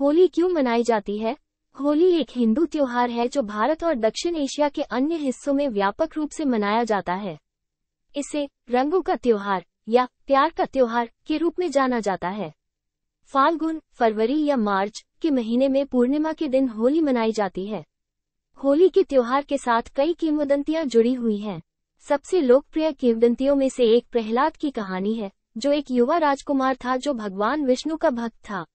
होली क्यों मनाई जाती है होली एक हिंदू त्योहार है जो भारत और दक्षिण एशिया के अन्य हिस्सों में व्यापक रूप से मनाया जाता है इसे रंगों का त्योहार या प्यार का त्योहार के रूप में जाना जाता है फाल्गुन फरवरी या मार्च के महीने में पूर्णिमा के दिन होली मनाई जाती है होली के त्योहार के साथ कई किंवदंतियां जुड़ी हुई हैं सबसे लोकप्रिय किंवदंतियों में से एक प्रहलाद की कहानी है जो एक युवा राजकुमार था जो भगवान विष्णु का भक्त था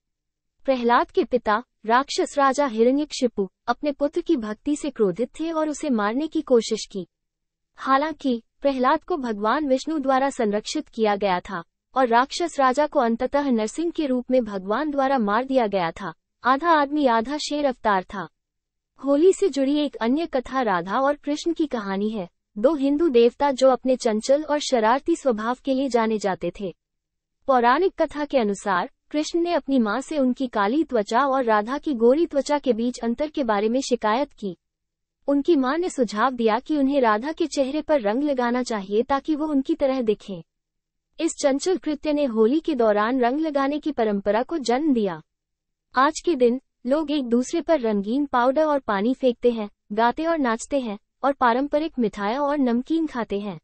प्रहलाद के पिता राक्षस राजा हिरण्यक्षिपु अपने पुत्र की भक्ति से क्रोधित थे और उसे मारने की कोशिश की हालांकि प्रहलाद को भगवान विष्णु द्वारा संरक्षित किया गया था और राक्षस राजा को अंततः नरसिंह के रूप में भगवान द्वारा मार दिया गया था आधा आदमी आधा शेर अवतार था होली से जुड़ी एक अन्य कथा राधा और कृष्ण की कहानी है दो हिंदू देवता जो अपने चंचल और शरारती स्वभाव के लिए जाने जाते थे पौराणिक कथा के अनुसार कृष्ण ने अपनी माँ से उनकी काली त्वचा और राधा की गोरी त्वचा के बीच अंतर के बारे में शिकायत की उनकी माँ ने सुझाव दिया कि उन्हें राधा के चेहरे पर रंग लगाना चाहिए ताकि वो उनकी तरह दिखें इस चंचल कृत्य ने होली के दौरान रंग लगाने की परंपरा को जन्म दिया आज के दिन लोग एक दूसरे पर रंगीन पाउडर और पानी फेंकते हैं गाते और नाचते हैं और पारंपरिक मिठाइयाँ और नमकीन खाते हैं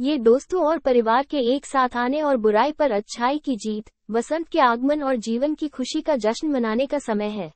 ये दोस्तों और परिवार के एक साथ आने और बुराई पर अच्छाई की जीत वसंत के आगमन और जीवन की खुशी का जश्न मनाने का समय है